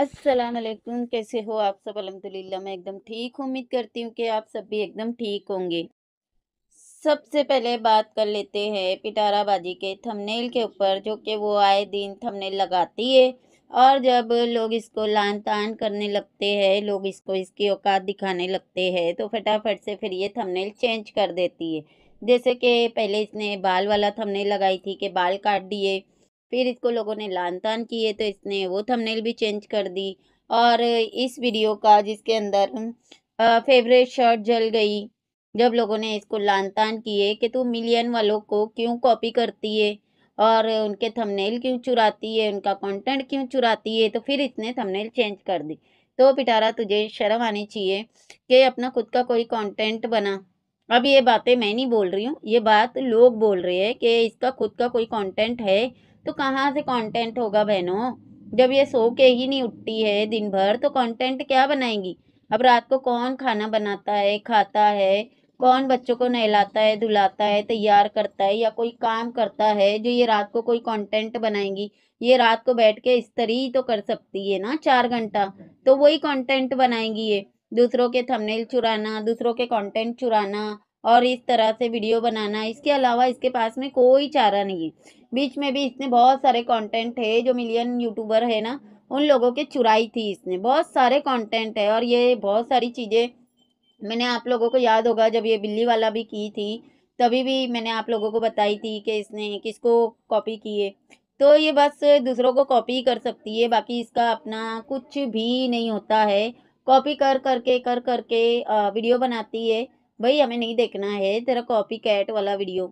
असलम कैसे हो आप सब अलहमदिल्ला मैं एकदम ठीक उम्मीद करती हूँ कि आप सब भी एकदम ठीक होंगे सबसे पहले बात कर लेते हैं पिटारा बाजी के थंबनेल के ऊपर जो कि वो आए दिन थंबनेल लगाती है और जब लोग इसको लान तान करने लगते हैं लोग इसको इसकी औकात दिखाने लगते हैं तो फटाफट से फिर ये थंबनेल चेंज कर देती है जैसे कि पहले इसने बाल वाला थंबनेल लगाई थी कि बाल काट दिए फिर इसको लोगों ने लान तान किए तो इसने वो थंबनेल भी चेंज कर दी और इस वीडियो का जिसके अंदर फेवरेट शर्ट जल गई जब लोगों ने इसको लान तान किए कि तू मिलियन वालों को क्यों कॉपी करती है और उनके थंबनेल क्यों चुराती है उनका कंटेंट क्यों चुराती है तो फिर इसने थंबनेल चेंज कर दी तो पिटारा तुझे शर्म आनी चाहिए कि अपना खुद का कोई कंटेंट बना अब ये बातें मैं नहीं बोल रही हूँ ये बात लोग बोल रहे हैं कि इसका खुद का कोई कंटेंट है तो कहाँ से कंटेंट होगा बहनों जब ये सो के ही नहीं उठती है दिन भर तो कंटेंट क्या बनाएंगी अब रात को कौन खाना बनाता है खाता है कौन बच्चों को नहलाता है धुलाता है तैयार करता है या कोई काम करता है जो ये रात को कोई कंटेंट बनाएंगी ये रात को बैठ के इस्तरी तो कर सकती है ना चार घंटा तो वही कंटेंट बनाएंगी ये दूसरों के थंबनेल चुराना दूसरों के कंटेंट चुराना और इस तरह से वीडियो बनाना इसके अलावा इसके पास में कोई चारा नहीं है बीच में भी इसने बहुत सारे कंटेंट है जो मिलियन यूट्यूबर है ना उन लोगों के चुराई थी इसने बहुत सारे कंटेंट है और ये बहुत सारी चीज़ें मैंने आप लोगों को याद होगा जब ये बिल्ली वाला भी की थी तभी भी मैंने आप लोगों को बताई थी कि इसने किसको कॉपी किए तो ये बस दूसरों को कॉपी कर सकती है बाकी इसका अपना कुछ भी नहीं होता है कॉपी कर करके कर करके वीडियो बनाती है भाई हमें नहीं देखना है तेरा कॉपी कैट वाला वीडियो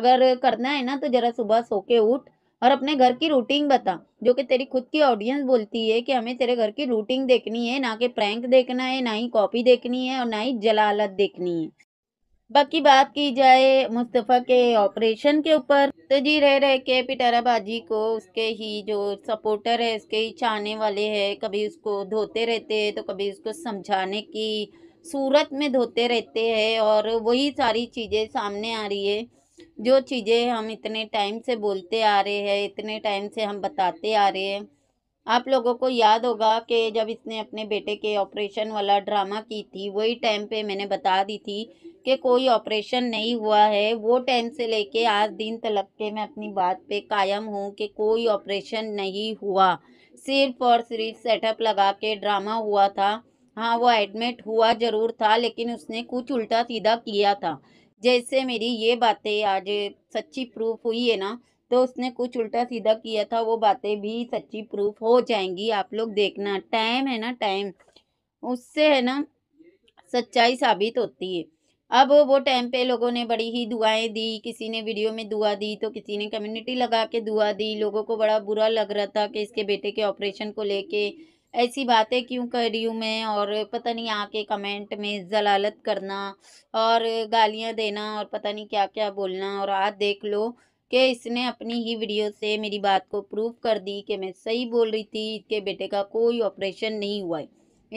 अगर करना है ना तो ज़रा सुबह सो के उठ और अपने घर की रूटीन बता जो कि तेरी खुद की ऑडियंस बोलती है कि हमें तेरे घर की रूटीन देखनी है ना कि प्रैंक देखना है ना ही कॉपी देखनी है और ना ही जलालत देखनी है बाकी बात की जाए मुस्तफ़ा के ऑपरेशन के ऊपर तो जी रह रहे के पिटारा बाजी को उसके ही जो सपोर्टर है उसके ही चाहने वाले हैं कभी उसको धोते रहते हैं तो कभी उसको समझाने की सूरत में धोते रहते हैं और वही सारी चीज़ें सामने आ रही है जो चीज़ें हम इतने टाइम से बोलते आ रहे हैं इतने टाइम से हम बताते आ रहे हैं आप लोगों को याद होगा कि जब इसने अपने बेटे के ऑपरेशन वाला ड्रामा की थी वही टाइम पे मैंने बता दी थी कि कोई ऑपरेशन नहीं हुआ है वो टाइम से लेके आज दिन तलक के मैं अपनी बात पे कायम हूँ कि कोई ऑपरेशन नहीं हुआ सिर्फ और सिर्फ सेटअप लगा के ड्रामा हुआ था हाँ वो एडमिट हुआ जरूर था लेकिन उसने कुछ उल्टा सीधा किया था जैसे मेरी ये बातें आज सच्ची प्रूफ हुई है ना तो उसने कुछ उल्टा सीधा किया था वो बातें भी सच्ची प्रूफ हो जाएंगी आप लोग देखना टाइम है ना टाइम उससे है ना सच्चाई साबित होती है अब वो टाइम पे लोगों ने बड़ी ही दुआएं दी किसी ने वीडियो में दुआ दी तो किसी ने कम्युनिटी लगा के दुआ दी लोगों को बड़ा बुरा लग रहा था कि इसके बेटे के ऑपरेशन को लेके ऐसी बातें क्यों कर रही हूँ मैं और पता नहीं आके कमेंट में जलालत करना और गालियाँ देना और पता नहीं क्या क्या बोलना और आज देख लो कि इसने अपनी ही वीडियो से मेरी बात को प्रूव कर दी कि मैं सही बोल रही थी इसके बेटे का कोई ऑपरेशन नहीं हुआ है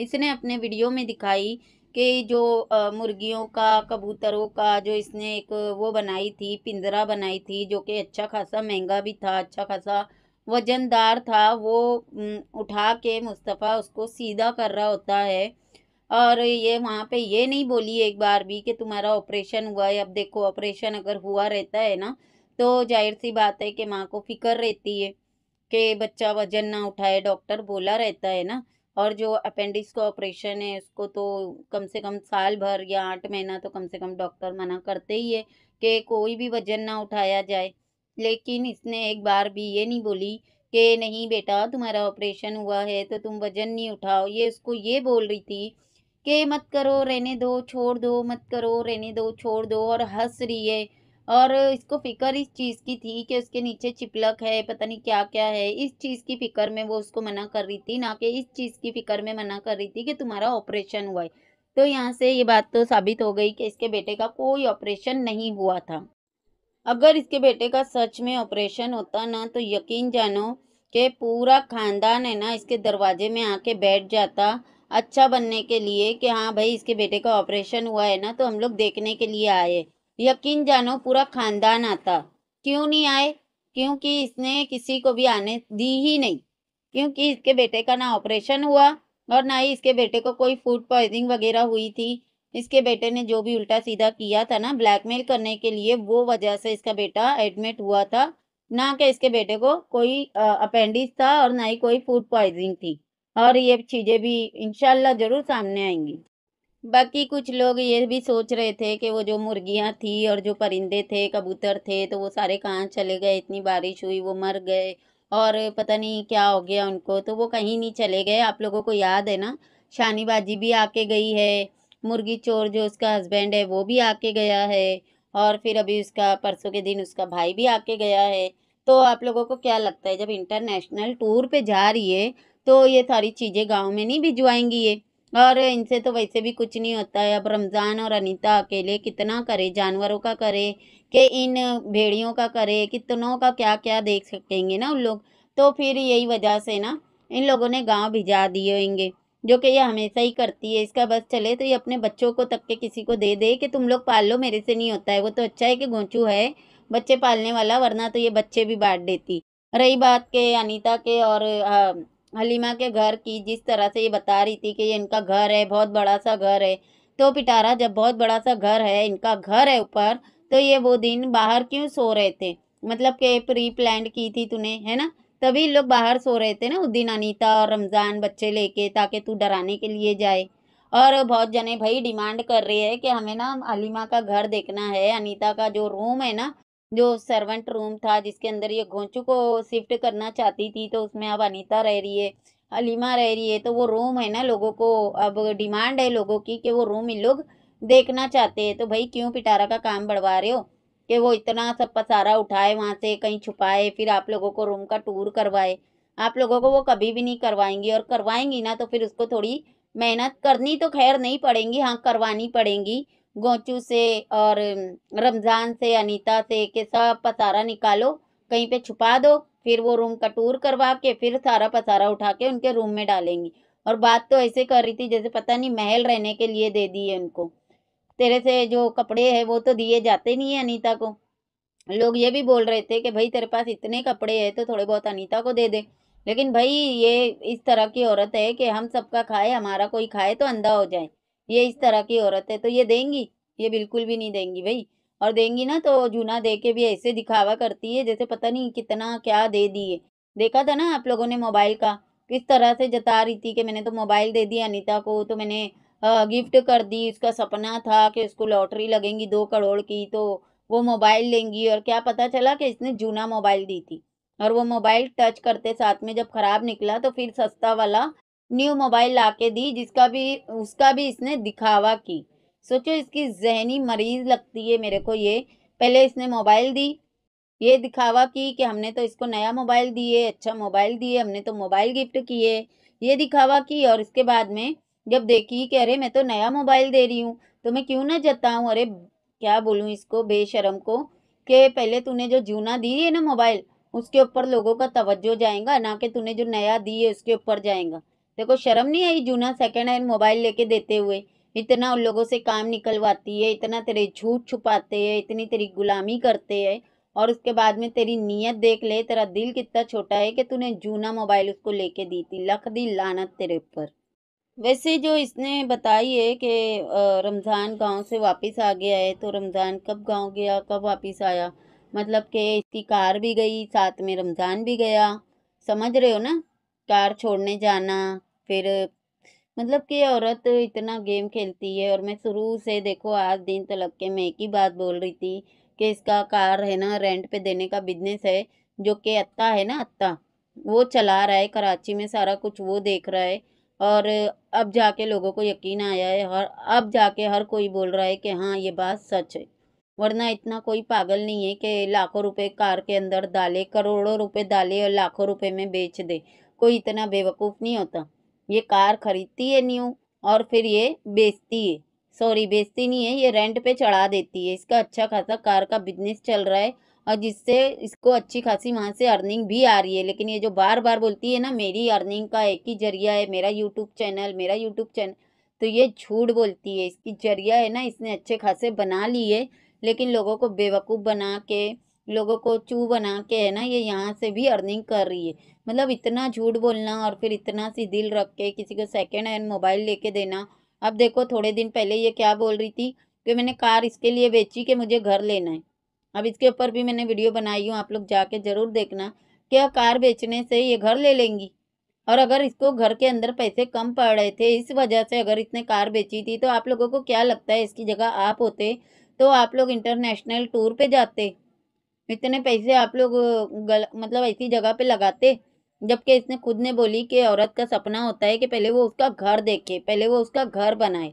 इसने अपने वीडियो में दिखाई कि जो मुर्गियों का कबूतरों का जो इसने एक वो बनाई थी पिंजरा बनाई थी जो कि अच्छा खासा महंगा भी था अच्छा खासा वज़नदार था वो उठा के मुस्तफ़ा उसको सीधा कर रहा होता है और ये वहाँ पे ये नहीं बोली एक बार भी कि तुम्हारा ऑपरेशन हुआ है अब देखो ऑपरेशन अगर हुआ रहता है ना तो जाहिर सी बात है कि माँ को फिक्र रहती है कि बच्चा वजन ना उठाए डॉक्टर बोला रहता है ना और जो अपेंडिक्स का ऑपरेशन है उसको तो कम से कम साल भर या आठ महीना तो कम से कम डॉक्टर मना करते ही है कि कोई भी वजन ना उठाया जाए लेकिन इसने एक बार भी ये नहीं बोली कि नहीं बेटा तुम्हारा ऑपरेशन हुआ है तो तुम वज़न नहीं उठाओ ये उसको ये बोल रही थी कि मत करो रहने दो छोड़ दो मत करो रहने दो छोड़ दो और हंस रही है और इसको फ़िक्र इस चीज़ की थी कि उसके नीचे चिपलक है पता नहीं क्या क्या है इस चीज़ की फ़िक्र में वो उसको मना कर रही थी ना कि इस चीज़ की फ़िक्र में मना कर रही थी कि तुम्हारा ऑपरेशन हुआ है तो यहाँ से ये बात तो साबित हो गई कि इसके बेटे का कोई ऑपरेशन नहीं हुआ था अगर इसके बेटे का सच में ऑपरेशन होता ना तो यकीन जानो कि पूरा खानदान है ना इसके दरवाजे में आके बैठ जाता अच्छा बनने के लिए कि हाँ भाई इसके बेटे का ऑपरेशन हुआ है ना तो हम लोग देखने के लिए आए यकीन जानो पूरा खानदान आता क्यों नहीं आए क्योंकि इसने किसी को भी आने दी ही नहीं क्योंकि इसके बेटे का ना ऑपरेशन हुआ और ना ही इसके बेटे को कोई फूड पॉइजनिंग वगैरह हुई थी इसके बेटे ने जो भी उल्टा सीधा किया था ना ब्लैकमेल करने के लिए वो वजह से इसका बेटा एडमिट हुआ था ना कि इसके बेटे को कोई अपेंडिक्स था और ना ही कोई फूड पॉइजनिंग थी और ये चीज़ें भी इनशाला ज़रूर सामने आएंगी बाकी कुछ लोग ये भी सोच रहे थे कि वो जो मुर्गियाँ थी और जो परिंदे थे कबूतर थे तो वो सारे कहाँ चले गए इतनी बारिश हुई वो मर गए और पता नहीं क्या हो गया उनको तो वो कहीं नहीं चले गए आप लोगों को याद है ना शानीबाजी भी आके गई है मुर्गी चोर जो उसका हस्बैंड है वो भी आके गया है और फिर अभी उसका परसों के दिन उसका भाई भी आके गया है तो आप लोगों को क्या लगता है जब इंटरनेशनल टूर पे जा रही है तो ये सारी चीज़ें गांव में नहीं भिजवाएंगी ये और इनसे तो वैसे भी कुछ नहीं होता है अब रमज़ान और अनीता अकेले कितना करे जानवरों का करे कि इन भेड़ियों का करे कितनों का क्या क्या देख सकेंगे ना उन लोग तो फिर यही वजह से ना इन लोगों ने गाँव भिजा दिए होंगे जो कि ये हमेशा ही करती है इसका बस चले तो ये अपने बच्चों को तक के किसी को दे दे कि तुम लोग पाल लो मेरे से नहीं होता है वो तो अच्छा है कि गोंचू है बच्चे पालने वाला वरना तो ये बच्चे भी बांट देती रही बात के अनीता के और हलीमा के घर की जिस तरह से ये बता रही थी कि ये इनका घर है बहुत बड़ा सा घर है तो पिटारा जब बहुत बड़ा सा घर है इनका घर है ऊपर तो ये वो दिन बाहर क्यों सो रहे थे मतलब कि प्री प्लान की थी तूने है ना तभी लोग बाहर सो रहे थे ना उस दिन अनिता और रमज़ान बच्चे लेके ताकि तू डराने के लिए जाए और बहुत जने भाई डिमांड कर रहे हैं कि हमें ना अलीमा का घर देखना है अनीता का जो रूम है ना जो सर्वेंट रूम था जिसके अंदर ये घोंचू को शिफ्ट करना चाहती थी तो उसमें अब अनीता रह रही है अलीमा रह रही है तो वो रूम है ना लोगों को अब डिमांड है लोगों की कि वो रूम इन लोग देखना चाहते हैं तो भाई क्यों पिटारा का काम बढ़वा रहे हो कि वो इतना सब पसारा उठाए वहाँ से कहीं छुपाए फिर आप लोगों को रूम का टूर करवाए आप लोगों को वो कभी भी नहीं करवाएंगी और करवाएंगी ना तो फिर उसको थोड़ी मेहनत करनी तो खैर नहीं पड़ेंगी हाँ करवानी पड़ेंगी गोचू से और रमज़ान से अनीता से के सब पसारा निकालो कहीं पे छुपा दो फिर वो रूम का टूर करवा के फिर सारा पसारा उठा के उनके रूम में डालेंगी और बात तो ऐसे कर रही थी जैसे पता नहीं महल रहने के लिए दे दिए उनको तेरे से जो कपड़े है वो तो दिए जाते नहीं है अनीता को लोग ये भी बोल रहे थे कि भाई तेरे पास इतने कपड़े हैं तो थोड़े बहुत अनीता को दे दे लेकिन भाई ये इस तरह की औरत है कि हम सबका खाए हमारा कोई खाए तो अंधा हो जाए ये इस तरह की औरत है तो ये देंगी ये बिल्कुल भी नहीं देंगी भाई और देंगी ना तो जूना दे के भी ऐसे दिखावा करती है जैसे पता नहीं कितना क्या दे दिए देखा था ना आप लोगों ने मोबाइल का किस तरह से जता रही थी कि मैंने तो मोबाइल दे दिया अनिता को तो मैंने गिफ्ट कर दी उसका सपना था कि उसको लॉटरी लगेंगी दो करोड़ की तो वो मोबाइल लेंगी और क्या पता चला कि इसने जूना मोबाइल दी थी और वो मोबाइल टच करते साथ में जब ख़राब निकला तो फिर सस्ता वाला न्यू मोबाइल ला के दी जिसका भी उसका भी इसने दिखावा की सोचो इसकी जहनी मरीज लगती है मेरे को ये पहले इसने मोबाइल दी ये दिखावा की कि हमने तो इसको नया मोबाइल दिए अच्छा मोबाइल दिए हमने तो मोबाइल गिफ्ट किए ये दिखावा की और इसके बाद में जब देखी कि अरे मैं तो नया मोबाइल दे रही हूँ तो मैं क्यों ना जताऊँ अरे क्या बोलूँ इसको बेशरम को कि पहले तूने जो जूना दी है ना मोबाइल उसके ऊपर लोगों का तवज्जो जाएगा ना कि तूने जो नया दी है उसके ऊपर जाएगा देखो शर्म नहीं आई जूना सेकेंड हैंड मोबाइल लेके देते हुए इतना उन लोगों से काम निकलवाती है इतना तेरे झूठ छुपाते हैं इतनी तेरी गुलामी करते हैं और उसके बाद में तेरी नीयत देख ले तेरा दिल कितना छोटा है कि तूने जूना मोबाइल उसको लेके दी थी लख दी लानत तेरे ऊपर वैसे जो इसने बताई है कि रमज़ान गांव से वापस आ गया है तो रमज़ान कब गांव गया कब वापस आया मतलब कि इसकी कार भी गई साथ में रमज़ान भी गया समझ रहे हो ना कार छोड़ने जाना फिर मतलब कि औरत इतना गेम खेलती है और मैं शुरू से देखो आज दिन तलब के मैं एक ही बात बोल रही थी कि इसका कार है ना रेंट पे देने का बिजनेस है जो कि अत्ता है ना अत्ता वो चला रहा है कराची में सारा कुछ वो देख रहा है और अब जाके लोगों को यकीन आया है और अब जाके हर कोई बोल रहा है कि हाँ ये बात सच है वरना इतना कोई पागल नहीं है कि लाखों रुपए कार के अंदर डाले करोड़ों रुपए डाले और लाखों रुपए में बेच दे कोई इतना बेवकूफ़ नहीं होता ये कार खरीदती है न्यू और फिर ये बेचती है सॉरी बेचती नहीं है ये रेंट पे चढ़ा देती है इसका अच्छा खासा कार का बिजनेस चल रहा है और जिससे इसको अच्छी खासी वहाँ से अर्निंग भी आ रही है लेकिन ये जो बार बार बोलती है ना मेरी अर्निंग का एक ही जरिया है मेरा यूट्यूब चैनल मेरा यूट्यूब चैनल तो ये झूठ बोलती है इसकी जरिया है ना इसने अच्छे खासे बना लिए लेकिन लोगों को बेवकूफ़ बना के लोगों को चू बना के है ना ये यहाँ से भी अर्निंग कर रही है मतलब इतना झूठ बोलना और फिर इतना सी दिल रख के किसी को सेकेंड हैंड मोबाइल लेके देना अब देखो थोड़े दिन पहले ये क्या बोल रही थी कि मैंने कार इसके लिए बेची कि मुझे घर लेना है अब इसके ऊपर भी मैंने वीडियो बनाई हूँ आप लोग जाके ज़रूर देखना क्या कार बेचने से ये घर ले लेंगी और अगर इसको घर के अंदर पैसे कम पड़ रहे थे इस वजह से अगर इसने कार बेची थी तो आप लोगों को क्या लगता है इसकी जगह आप होते तो आप लोग इंटरनेशनल टूर पे जाते इतने पैसे आप लोग गल, मतलब ऐसी जगह पे लगाते जबकि इसने खुद ने बोली कि औरत का सपना होता है कि पहले वो उसका घर देखे पहले वो उसका घर बनाए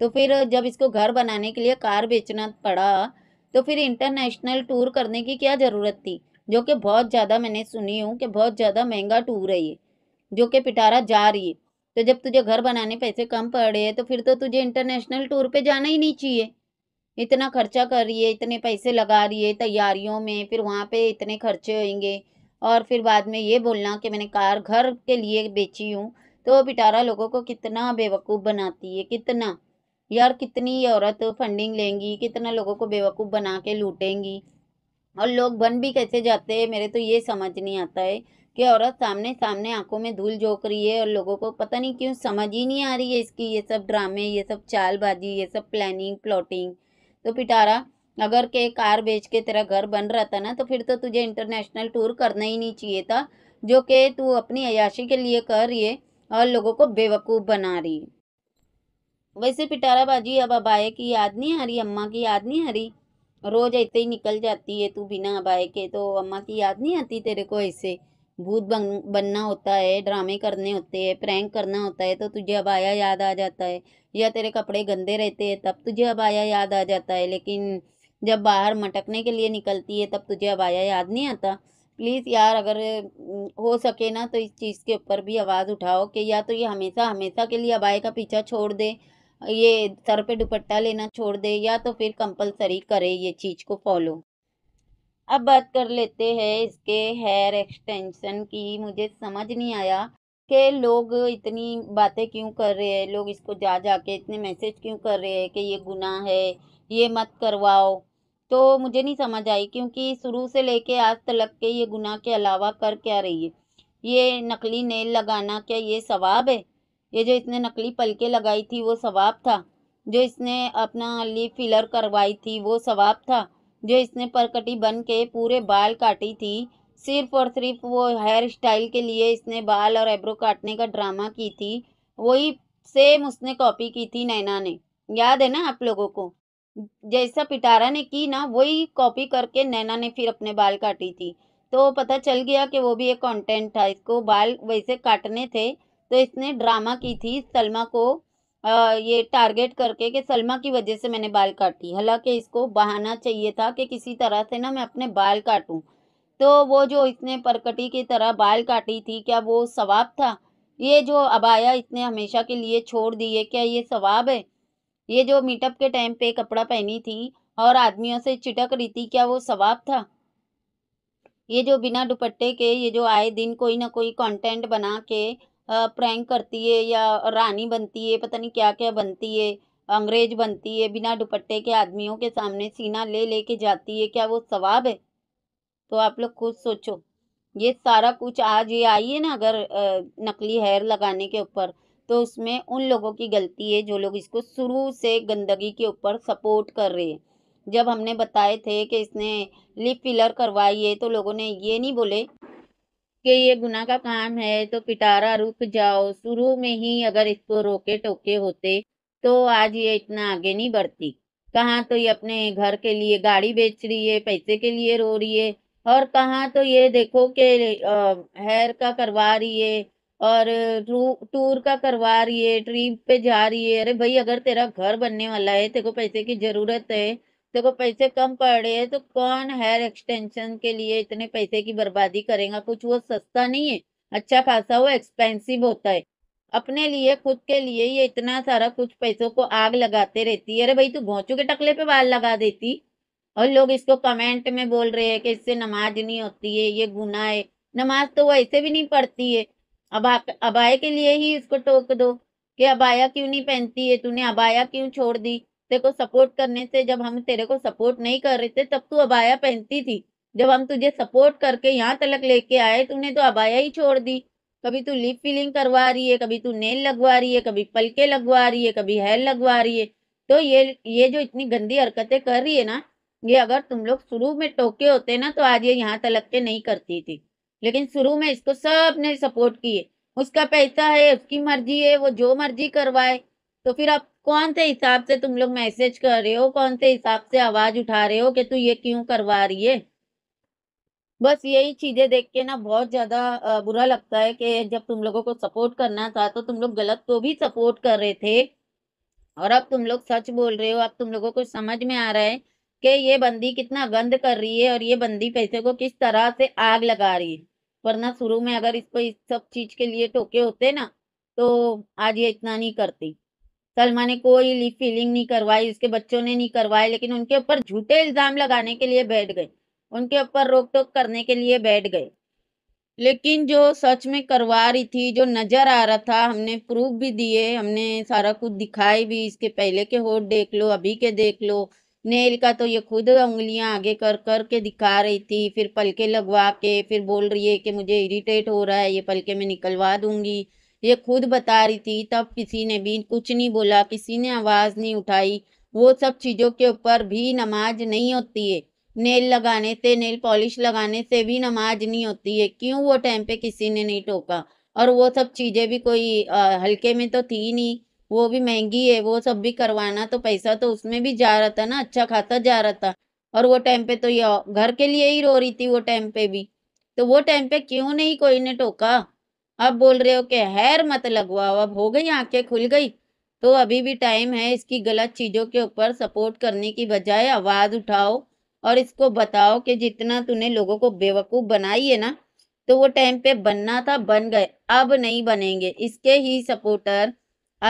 तो फिर जब इसको घर बनाने के लिए कार बेचना पड़ा तो फिर इंटरनेशनल टूर करने की क्या ज़रूरत थी जो कि बहुत ज़्यादा मैंने सुनी हूँ कि बहुत ज़्यादा महंगा टूर है ये जो कि पिटारा जा रही है तो जब तुझे घर बनाने पैसे कम पड़े हैं तो फिर तो तुझे इंटरनेशनल टूर पे जाना ही नहीं चाहिए इतना खर्चा कर रही है इतने पैसे लगा रही है तैयारियों में फिर वहाँ पे इतने खर्चे होंगे और फिर बाद में ये बोलना कि मैंने कार घर के लिए बेची हूँ तो पिटारा लोगों को कितना बेवकूफ़ बनाती है कितना यार कितनी औरत फंडिंग लेंगी कितना लोगों को बेवकूफ़ बना के लूटेंगी और लोग बन भी कैसे जाते हैं मेरे तो ये समझ नहीं आता है कि औरत सामने सामने आंखों में धूल झोंक रही है और लोगों को पता नहीं क्यों समझ ही नहीं आ रही है इसकी ये सब ड्रामे ये सब चालबाजी ये सब प्लानिंग प्लॉटिंग तो पिटारा अगर के कार बेच के तेरा घर बन रहा था ना तो फिर तो तुझे इंटरनेशनल टूर करना ही नहीं चाहिए था जो कि तू अपनी अयाशी के लिए कर रही है और लोगों को बेवकूफ़ बना रही है वैसे पिटारा बाजी अब अबाए की याद नहीं आ रही अम्मा की याद नहीं आ रही रोज़ ऐसे ही निकल जाती है तू बिना अबाए के तो अम्मा की याद नहीं आती तेरे को ऐसे भूत बन बनना होता है ड्रामे करने होते हैं प्रैंक करना होता है तो तुझे अब आया याद आ जाता है या तेरे कपड़े गंदे रहते हैं तब तुझे अब आया याद आ जाता है लेकिन जब बाहर मटकने के लिए निकलती है तब तुझे अबाया याद नहीं आता प्लीज़ यार अगर हो सके ना तो इस चीज़ के ऊपर भी आवाज़ उठाओ कि या तो ये हमेशा हमेशा के लिए अबाया का पीछा छोड़ दे ये सर पे दुपट्टा लेना छोड़ दे या तो फिर कंपलसरी करे ये चीज़ को फॉलो अब बात कर लेते हैं इसके हेयर एक्सटेंशन की मुझे समझ नहीं आया कि लोग इतनी बातें क्यों कर रहे हैं लोग इसको जा जा के इतने मैसेज क्यों कर रहे हैं कि ये गुनाह है ये मत करवाओ तो मुझे नहीं समझ आई क्योंकि शुरू से लेके आज तलक के ये गुनाह के अलावा कर क्या रही है ये नकली नेल लगाना क्या ये सवाब है ये जो इसने नकली पलके लगाई थी वो सवाब था जो इसने अपना ली फिलर करवाई थी वो सवाब था जो इसने परकटी बन के पूरे बाल काटी थी सिर्फ और सिर्फ वो हेयर स्टाइल के लिए इसने बाल और एब्रो काटने का ड्रामा की थी वही सेम उसने कॉपी की थी नैना ने याद है ना आप लोगों को जैसा पिटारा ने की ना वही कॉपी करके नैना ने फिर अपने बाल काटी थी तो पता चल गया कि वो भी एक कंटेंट था इसको बाल वैसे काटने थे तो इसने ड्रामा की थी सलमा को आ, ये टारगेट करके कि सलमा की वजह से मैंने बाल काटी हालांकि इसको बहाना चाहिए था कि किसी तरह से ना मैं अपने बाल काटूं तो वो जो इसने परकटी की तरह बाल काटी थी क्या वो सवाब था ये जो अबाया इसने हमेशा के लिए छोड़ दी है क्या ये सवाब है ये जो मीटअप के टाइम पे कपड़ा पहनी थी और आदमियों से चिटक रही थी क्या वो सवाब था ये जो बिना दुपट्टे के ये जो आए दिन कोई ना कोई कंटेंट बना के प्रैंक करती है या रानी बनती है पता नहीं क्या क्या बनती है अंग्रेज बनती है बिना दुपट्टे के आदमियों के सामने सीना ले ले के जाती है क्या वो सवाब है तो आप लोग खुद सोचो ये सारा कुछ आज ये आई है ना अगर नकली हेयर लगाने के ऊपर तो उसमें उन लोगों की गलती है जो लोग इसको शुरू से गंदगी के ऊपर सपोर्ट कर रहे हैं जब हमने बताए थे कि इसने लिप फिलर करवाई है तो लोगों ने ये नहीं बोले कि ये गुना का काम है तो पिटारा रुक जाओ शुरू में ही अगर इसको रोके टोके होते तो आज ये इतना आगे नहीं बढ़ती कहाँ तो ये अपने घर के लिए गाड़ी बेच रही है पैसे के लिए रो रही है और कहाँ तो ये देखो कि हेयर का करवा रही है और टूर का करवा रही है ट्रिप पे जा रही है अरे भाई अगर तेरा घर बनने वाला है तेरे को पैसे की ज़रूरत है तेरे पैसे कम पड़ रहे हैं तो कौन हेयर एक्सटेंशन के लिए इतने पैसे की बर्बादी करेगा कुछ वो सस्ता नहीं है अच्छा खासा वो एक्सपेंसिव होता है अपने लिए खुद के लिए ये इतना सारा कुछ पैसों को आग लगाते रहती है अरे भाई तू घोचू के टकले पे बाल लगा देती और लोग इसको कमेंट में बोल रहे हैं कि इससे नमाज नहीं होती है ये गुनाह है नमाज तो वो ऐसे भी नहीं पढ़ती है अब अबाया के लिए ही उसको टोक दो कि अबाया क्यों नहीं पहनती है तूने अबाया क्यों छोड़ दी तेरे को सपोर्ट करने से जब हम तेरे को सपोर्ट नहीं कर रहे थे तब तू अबाया पहनती थी जब हम तुझे सपोर्ट करके यहाँ तलक लेके आए तूने तो अबाया ही छोड़ दी कभी तू लिप फिलिंग करवा रही है कभी तू नेल लगवा रही है कभी पलके लगवा रही है कभी हेयर लगवा रही है तो ये ये जो इतनी गंदी हरकतें कर रही है ना ये अगर तुम लोग शुरू में टोके होते ना तो आज ये यहाँ तलक के नहीं करती थी लेकिन शुरू में इसको सब ने सपोर्ट किए उसका पैसा है उसकी मर्जी है वो जो मर्जी करवाए तो फिर आप कौन से हिसाब से तुम लोग मैसेज कर रहे हो कौन से हिसाब से आवाज उठा रहे हो कि तू ये क्यों करवा रही है बस यही चीजें देख के ना बहुत ज्यादा बुरा लगता है कि जब तुम लोगों को सपोर्ट करना था तो तुम लोग गलत को तो भी सपोर्ट कर रहे थे और अब तुम लोग सच बोल रहे हो अब तुम लोगों को समझ में आ रहा है कि ये बंदी कितना गंद कर रही है और ये बंदी पैसे को किस तरह से आग लगा रही है वरना शुरू में अगर पर इस सब चीज के लिए टोके होते ना तो आज ये इतना नहीं करती सलमा ने कोई लीव फीलिंग नहीं करवाई उसके बच्चों ने नहीं करवाए लेकिन उनके ऊपर झूठे इल्जाम लगाने के लिए बैठ गए उनके ऊपर रोक टोक करने के लिए बैठ गए लेकिन जो सच में करवा रही थी जो नजर आ रहा था हमने प्रूफ भी दिए हमने सारा कुछ दिखाई भी इसके पहले के होट देख लो अभी के देख लो नेल का तो ये खुद उंगलियां आगे कर कर के दिखा रही थी फिर पलके लगवा के फिर बोल रही है कि मुझे इरिटेट हो रहा है ये पलके मैं निकलवा दूंगी ये खुद बता रही थी तब किसी ने भी कुछ नहीं बोला किसी ने आवाज़ नहीं उठाई वो सब चीज़ों के ऊपर भी नमाज नहीं होती है नेल लगाने से नेल पॉलिश लगाने से भी नमाज नहीं होती है क्यों वो टाइम पे किसी ने नहीं टोका और वो सब चीज़ें भी कोई आ, हल्के में तो थी नहीं वो भी महंगी है वो सब भी करवाना तो पैसा तो उसमें भी जा रहा था ना अच्छा खाता जा रहा था और वो टाइम पे तो ये घर के लिए ही रो रही थी वो टाइम पे भी तो वो टाइम पे क्यों नहीं कोई ने टोका अब बोल रहे हो कि हैर मत लगवाओ अब हो गई आंखें खुल गई तो अभी भी टाइम है इसकी गलत चीज़ों के ऊपर सपोर्ट करने की बजाय आवाज़ उठाओ और इसको बताओ कि जितना तूने लोगों को बेवकूफ़ बनाई है ना तो वो टाइम पे बनना था बन गए अब नहीं बनेंगे इसके ही सपोर्टर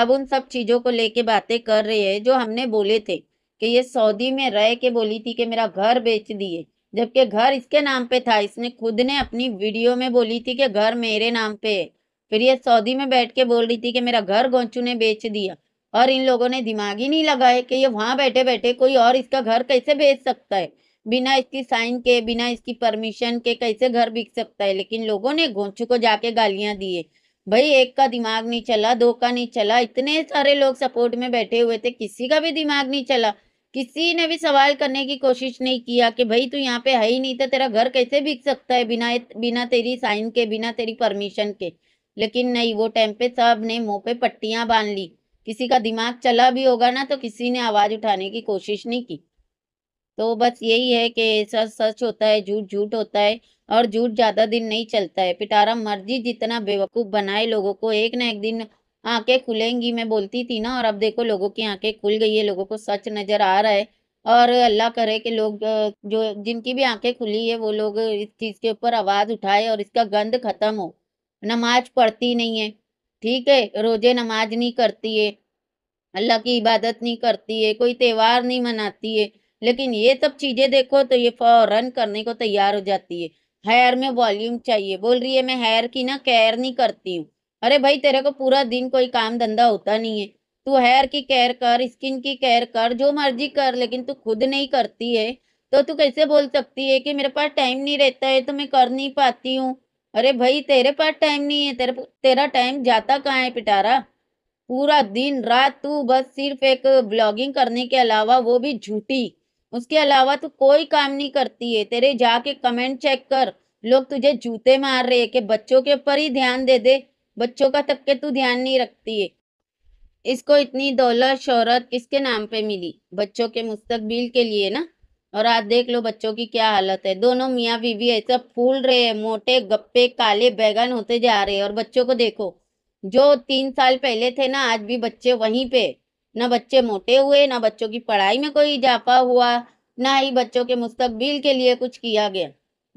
अब उन सब चीज़ों को लेके बातें कर रहे हैं जो हमने बोले थे कि ये सऊदी में रह के बोली थी कि मेरा घर बेच दिए जबकि घर इसके नाम पे था इसने खुद ने अपनी वीडियो में बोली थी कि घर मेरे नाम पे है फिर ये सऊदी में बैठ के बोल रही थी कि मेरा घर गोंचू ने बेच दिया और इन लोगों ने दिमाग ही नहीं लगाए कि ये वहाँ बैठे बैठे कोई और इसका घर कैसे बेच सकता है बिना इसकी साइन के बिना इसकी परमिशन के कैसे घर बिक सकता है लेकिन लोगों ने गोंचू को जाके गालियाँ दिए भाई एक का दिमाग नहीं चला दो का नहीं चला इतने सारे लोग सपोर्ट में बैठे हुए थे किसी का भी दिमाग नहीं चला किसी ने भी सवाल करने की कोशिश नहीं किया कि भाई तू यहाँ पे है ही नहीं था तो तेरा घर कैसे बिक सकता है बिना बिना तेरी साइन के बिना तेरी परमिशन के लेकिन नहीं वो टाइम पे सब ने मुँह पे पट्टियाँ बांध ली किसी का दिमाग चला भी होगा ना तो किसी ने आवाज उठाने की कोशिश नहीं की तो बस यही है कि सच सच होता है झूठ झूठ होता है और झूठ ज़्यादा दिन नहीं चलता है पिटारा मर्जी जितना बेवकूफ़ बनाए लोगों को एक ना एक दिन आंखें खुलेंगी मैं बोलती थी ना और अब देखो लोगों की आंखें खुल गई है लोगों को सच नज़र आ रहा है और अल्लाह करे कि लोग जो जिनकी भी आंखें खुली है वो लोग इस चीज़ के ऊपर आवाज़ उठाए और इसका गंध ख़त्म हो नमाज पढ़ती नहीं है ठीक है रोज़े नमाज नहीं करती है अल्लाह की इबादत नहीं करती है कोई त्योहार नहीं मनाती है लेकिन ये सब चीज़ें देखो तो ये फौरन करने को तैयार हो जाती है हेयर में वॉल्यूम चाहिए बोल रही है मैं हेयर की ना केयर नहीं करती हूँ अरे भाई तेरे को पूरा दिन कोई काम धंधा होता नहीं है तू हेयर की केयर कर स्किन की केयर कर जो मर्जी कर लेकिन तू खुद नहीं करती है तो तू कैसे बोल सकती है कि मेरे पास टाइम नहीं रहता है तो मैं कर नहीं पाती हूँ अरे भाई तेरे पास टाइम नहीं है तेरे तेरा टाइम जाता कहाँ है पिटारा पूरा दिन रात तू बस सिर्फ एक ब्लॉगिंग करने के अलावा वो भी झूठी उसके अलावा तू कोई काम नहीं करती है तेरे जाके कमेंट चेक कर लोग तुझे जूते मार रहे हैं कि बच्चों के ऊपर ही ध्यान दे दे बच्चों का तक के तू ध्यान नहीं रखती है इसको इतनी दौलत शोहरत किसके नाम पे मिली बच्चों के मुस्तकबिल के लिए ना और आज देख लो बच्चों की क्या हालत है दोनों मियाँ बीवी ऐसा फूल रहे हैं मोटे गप्पे काले बैगन होते जा रहे हैं और बच्चों को देखो जो तीन साल पहले थे ना आज भी बच्चे वहीं पे ना बच्चे मोटे हुए ना बच्चों की पढ़ाई में कोई इजाफा हुआ ना ही बच्चों के मुस्तबिल के लिए कुछ किया गया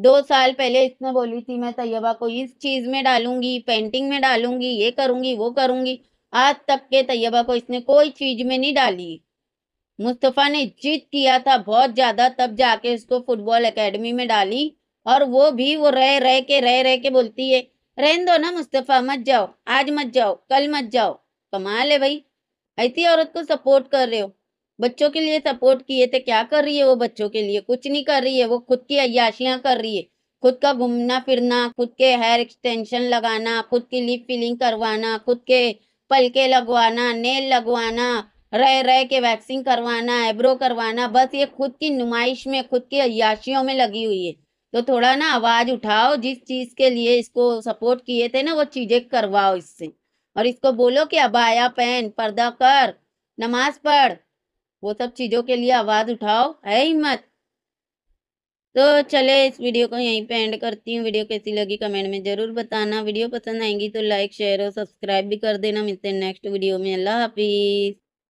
दो साल पहले इसने बोली थी मैं तैयबा को इस चीज़ में डालूंगी पेंटिंग में डालूंगी ये करूंगी वो करूंगी आज तक के तैयबा को इसने कोई चीज़ में नहीं डाली मुस्तफ़ा ने जिद किया था बहुत ज़्यादा तब जाके इसको फुटबॉल एकेडमी में डाली और वो भी वो रह रह के रह रह के बोलती है रहन दो ना मुस्तफ़ा मत जाओ आज मत जाओ कल मत जाओ कमाल है भाई ऐसी औरत को सपोर्ट कर रहे हो बच्चों के लिए सपोर्ट किए थे क्या कर रही है वो बच्चों के लिए कुछ नहीं कर रही है वो खुद की अयाशियाँ कर रही है खुद का घूमना फिरना खुद के हेयर एक्सटेंशन लगाना खुद की लिप फिलिंग करवाना खुद के पलके लगवाना नेल लगवाना रह रह के वैक्सिंग करवाना एब्रो करवाना बस ये खुद की नुमाइश में खुद की अयाशियों में लगी हुई है तो थोड़ा ना आवाज़ उठाओ जिस चीज़ के लिए इसको सपोर्ट किए थे ना वो चीज़ें करवाओ इससे और इसको बोलो कि अबाया पहन पर्दा कर नमाज पढ़ वो सब चीज़ों के लिए आवाज़ उठाओ है हिम्मत तो चले इस वीडियो को यहीं पे एंड करती हूँ वीडियो कैसी लगी कमेंट में ज़रूर बताना वीडियो पसंद आएंगी तो लाइक शेयर और सब्सक्राइब भी कर देना मिलते हैं नेक्स्ट वीडियो में अल्लाह हाफिज़